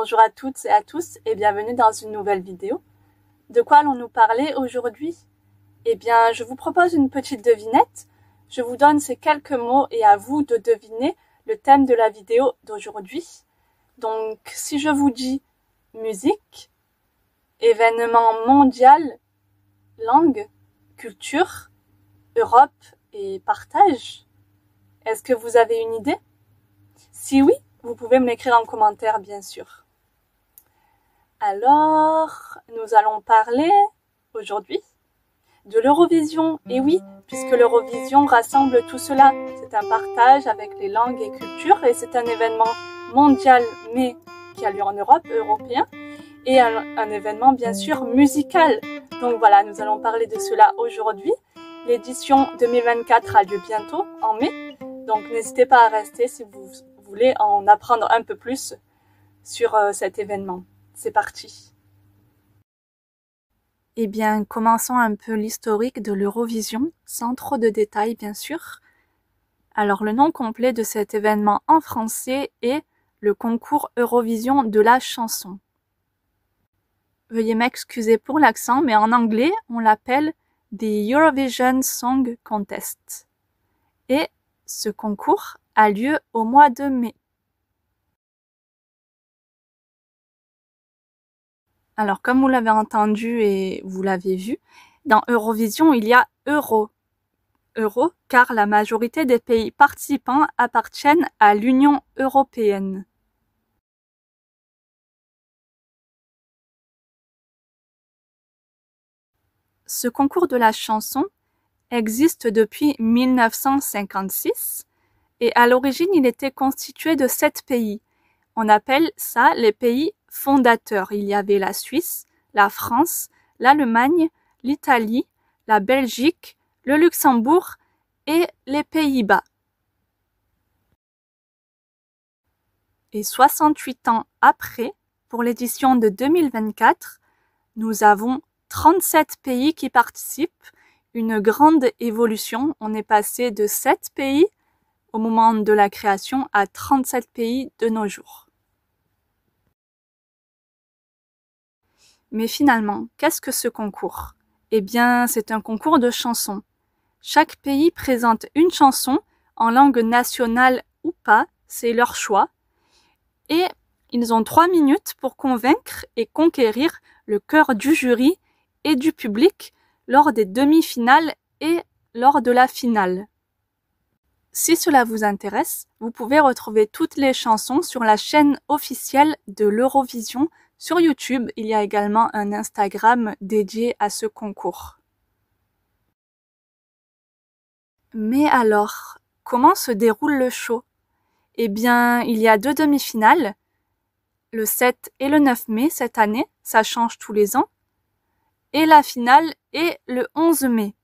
Bonjour à toutes et à tous et bienvenue dans une nouvelle vidéo. De quoi allons-nous parler aujourd'hui Eh bien, je vous propose une petite devinette. Je vous donne ces quelques mots et à vous de deviner le thème de la vidéo d'aujourd'hui. Donc, si je vous dis musique, événement mondial, langue, culture, Europe et partage, est-ce que vous avez une idée Si oui, vous pouvez me l'écrire en commentaire, bien sûr. Alors, nous allons parler aujourd'hui de l'Eurovision. Et oui, puisque l'Eurovision rassemble tout cela, c'est un partage avec les langues et cultures et c'est un événement mondial mais qui a lieu en Europe, européen, et un, événement bien sûr musical. Donc voilà, nous allons parler de cela aujourd'hui. L'édition 2024 a lieu bientôt en mai, donc n'hésitez pas à rester si vous voulez en apprendre un peu plus sur euh, cet événement c'est parti. Eh bien, commençons un peu l'historique de l'Eurovision, sans trop de détails bien sûr. Alors le nom complet de cet événement en français est le concours Eurovision de la chanson. Veuillez m'excuser pour l'accent, mais en anglais, on l'appelle The Eurovision Song Contest. Et ce concours a lieu au mois de mai. Alors, comme vous l'avez entendu et vous l'avez vu, dans Eurovision, il y a euro. Euro, car la majorité des pays participants appartiennent à l'Union européenne. Ce concours de la chanson existe depuis 1956 et à l'origine il était constitué de sept pays. On appelle ça les pays fondateurs, il y avait la Suisse, la France, l'Allemagne, l'Italie, la Belgique, le Luxembourg et les Pays-Bas. Et 68 ans après, pour l'édition de 2024, nous avons 37 pays qui participent, une grande évolution. On est passé de 7 pays au moment de la création à 37 pays de nos jours. Mais finalement, qu'est-ce que ce concours Eh bien, c'est un concours de chansons. Chaque pays présente une chanson, en langue nationale ou pas, c'est leur choix. Et ils ont trois minutes pour convaincre et conquérir le cœur du jury et du public lors des demi-finales et lors de la finale. Si cela vous intéresse, vous pouvez retrouver toutes les chansons sur la chaîne officielle de l'Eurovision sur YouTube, il y a également un Instagram dédié à ce concours. Mais alors, comment se déroule le show Eh bien, il y a deux demi-finales, le 7 et le 9 mai cette année, ça change tous les ans, et la finale est le 11 mai.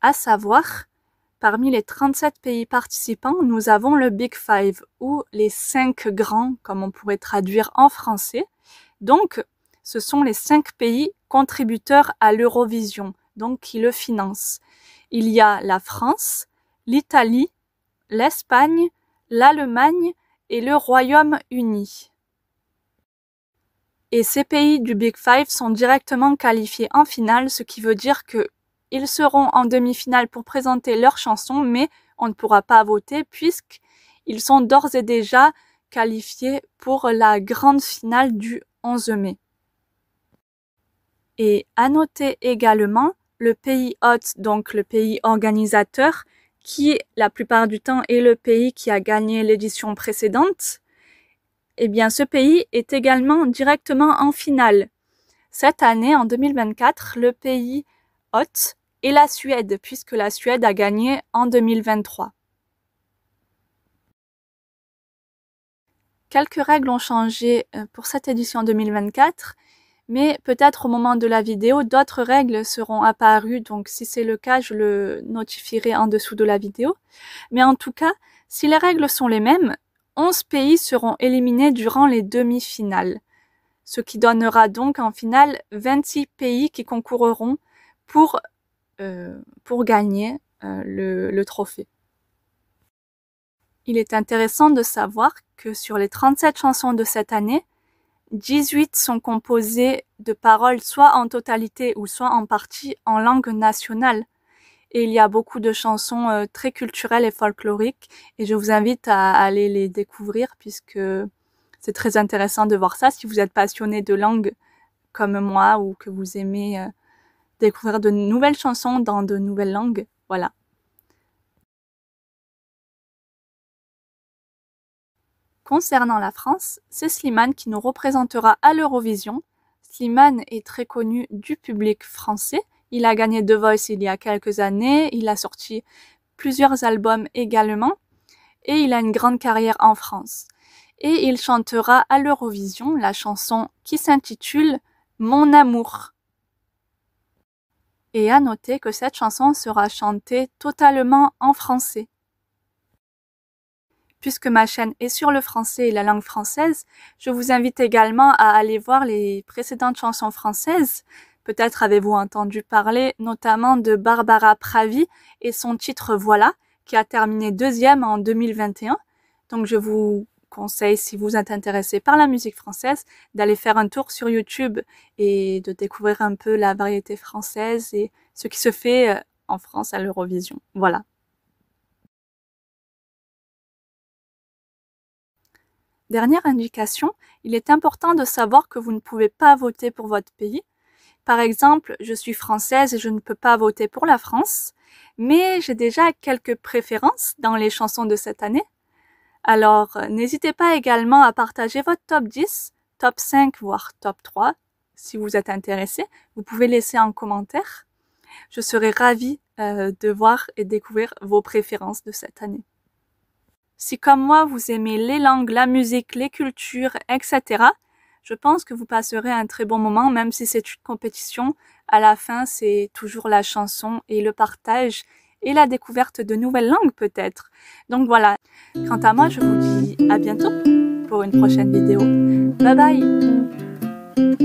À savoir Parmi les 37 pays participants, nous avons le Big Five, ou les cinq grands, comme on pourrait traduire en français. Donc, ce sont les cinq pays contributeurs à l'Eurovision, donc qui le financent. Il y a la France, l'Italie, l'Espagne, l'Allemagne et le Royaume-Uni. Et ces pays du Big Five sont directement qualifiés en finale, ce qui veut dire que ils seront en demi-finale pour présenter leur chanson, mais on ne pourra pas voter puisqu'ils sont d'ores et déjà qualifiés pour la grande finale du 11 mai. Et à noter également le pays hôte, donc le pays organisateur, qui la plupart du temps est le pays qui a gagné l'édition précédente, eh bien ce pays est également directement en finale. Cette année, en 2024, le pays hôte et la Suède, puisque la Suède a gagné en 2023. Quelques règles ont changé euh, pour cette édition 2024, mais peut-être au moment de la vidéo, d'autres règles seront apparues, donc si c'est le cas, je le notifierai en dessous de la vidéo. Mais en tout cas, si les règles sont les mêmes, 11 pays seront éliminés durant les demi-finales, ce qui donnera donc en finale 26 pays qui concourront pour euh, pour gagner euh, le, trophée. Il est intéressant de savoir que sur les 37 chansons de cette année, 18 sont composées de paroles soit en totalité ou soit en partie en langue nationale. Et il y a beaucoup de chansons euh, très culturelles et folkloriques et je vous invite à, aller les découvrir puisque c'est très intéressant de voir ça si vous êtes passionné de langue comme moi ou que vous aimez découvrir de nouvelles chansons dans de nouvelles langues. Voilà. Concernant la France, c'est Slimane qui nous représentera à l'Eurovision. Slimane est très connu du public français. Il a gagné The Voice il y a quelques années, il a sorti plusieurs albums également et il a une grande carrière en France. Et il chantera à l'Eurovision la chanson qui s'intitule Mon amour. Et à noter que cette chanson sera chantée totalement en français. Puisque ma chaîne est sur le français et la langue française, je vous invite également à aller voir les précédentes chansons françaises. Peut-être avez-vous entendu parler notamment de Barbara Pravi et son titre Voilà, qui a terminé deuxième en 2021. Donc je vous Conseil, si vous êtes intéressé par la musique française, d'aller faire un tour sur YouTube et de découvrir un peu la variété française et ce qui se fait euh, en France à l'Eurovision. Voilà. Dernière indication, il est important de savoir que vous ne pouvez pas voter pour votre pays. Par exemple, je suis française et je ne peux pas voter pour la France, mais j'ai déjà quelques préférences dans les chansons de cette année. Alors, euh, n'hésitez pas également à partager votre top 10, top 5, voire top 3. Si vous êtes intéressé, vous pouvez laisser un commentaire. Je serai ravie euh, de voir et découvrir vos préférences de cette année. Si comme moi, vous aimez les langues, la musique, les cultures, etc., je pense que vous passerez un très bon moment, même si c'est une compétition. À la fin, c'est toujours la chanson et le partage et la découverte de nouvelles langues peut-être. Donc voilà, quant à moi, je vous dis à bientôt pour une prochaine vidéo. Bye bye